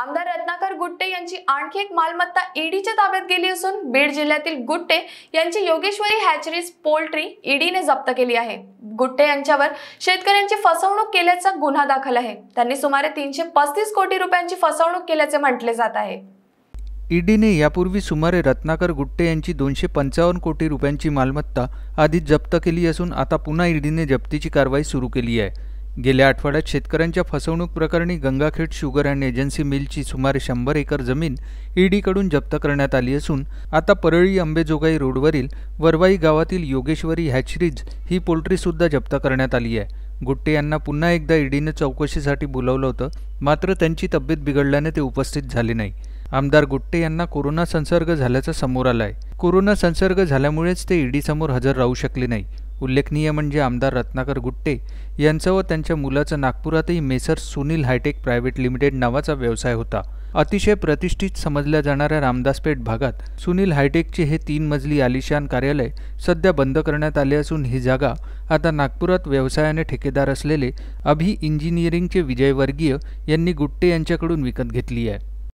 आमदार रत्नाकर गुट्टे यांची आणखी एक मालमत्ता ईडीच्या ताब्यात गेली असून बीड जिल्ह्यातील गुट्टे यांची योगेश्वरी हॅचरीज पोल्ट्री ईडीने जप्त केली आहे गुट्टे यांच्यावर शेतकऱ्यांची फसवणूक केल्याचा गुन्हा दाखल आहे त्यांनी सुमारे तीनशे पस्तीस कोटी रुपयांची फसवणूक केल्याचे म्हटले जात आहे ईडीने यापूर्वी सुमारे रत्नाकर गुट्टे यांची दोनशे पंचावन्न कोटी रुपयांची मालमत्ता आधीच जप्त केली असून आता पुन्हा ईडीने जप्तीची कारवाई सुरू केली आहे गेल्या आठवड्यात शेतकऱ्यांच्या फसवणूक प्रकरणी गंगाखेड शुगर अँड एजन्सी मिलची सुमारे शंभर एकर जमीन ईडीकडून जप्त करण्यात आली असून आता परळी अंबेजोगाई रोडवरील वरवाई गावातील योगेश्वरी हॅचरीज ही पोल्ट्रीसुद्धा जप्त करण्यात आली आहे गुट्टे यांना पुन्हा एकदा ईडीनं चौकशीसाठी बोलावलं होतं मात्र त्यांची तब्येत बिघडल्याने ते उपस्थित झाले नाही आमदार गुट्टे यांना कोरोना संसर्ग झाल्याचं समोर आलं आहे कोरोना संसर्ग झाल्यामुळेच ते ईडीसमोर हजर राहू शकले नाही उल्लेखनीय म्हणजे आमदार रत्नाकर गुट्टे यांचं व त्यांच्या मुलाचं नागपुरातही messrs Sunil hitech private limited नावाचा व्यवसाय होता अतिशय प्रतिष्ठित समजल्या जाणाऱ्या रामदासपेठ भागात सुनील हायटेकचे हे तीन मजली आलिशान कार्यालय सध्या बंद करण्यात आले असून ही जागा आता नागपुरात व्यवसायाने ठेकेदार असलेले अभि इंजिनिअरिंगचे विजयवर्गीय यांनी गुट्टे यांच्याकडून विकत घेतली आहे